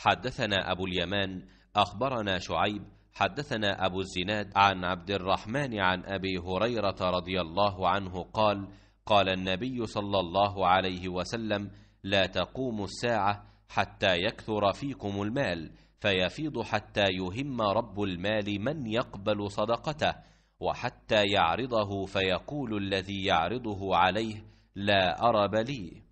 حدثنا أبو اليمان أخبرنا شعيب حدثنا أبو الزناد عن عبد الرحمن عن أبي هريرة رضي الله عنه قال قال النبي صلى الله عليه وسلم لا تقوم الساعة حتى يكثر فيكم المال فيفيض حتى يهم رب المال من يقبل صدقته وحتى يعرضه فيقول الذي يعرضه عليه لا أرب لي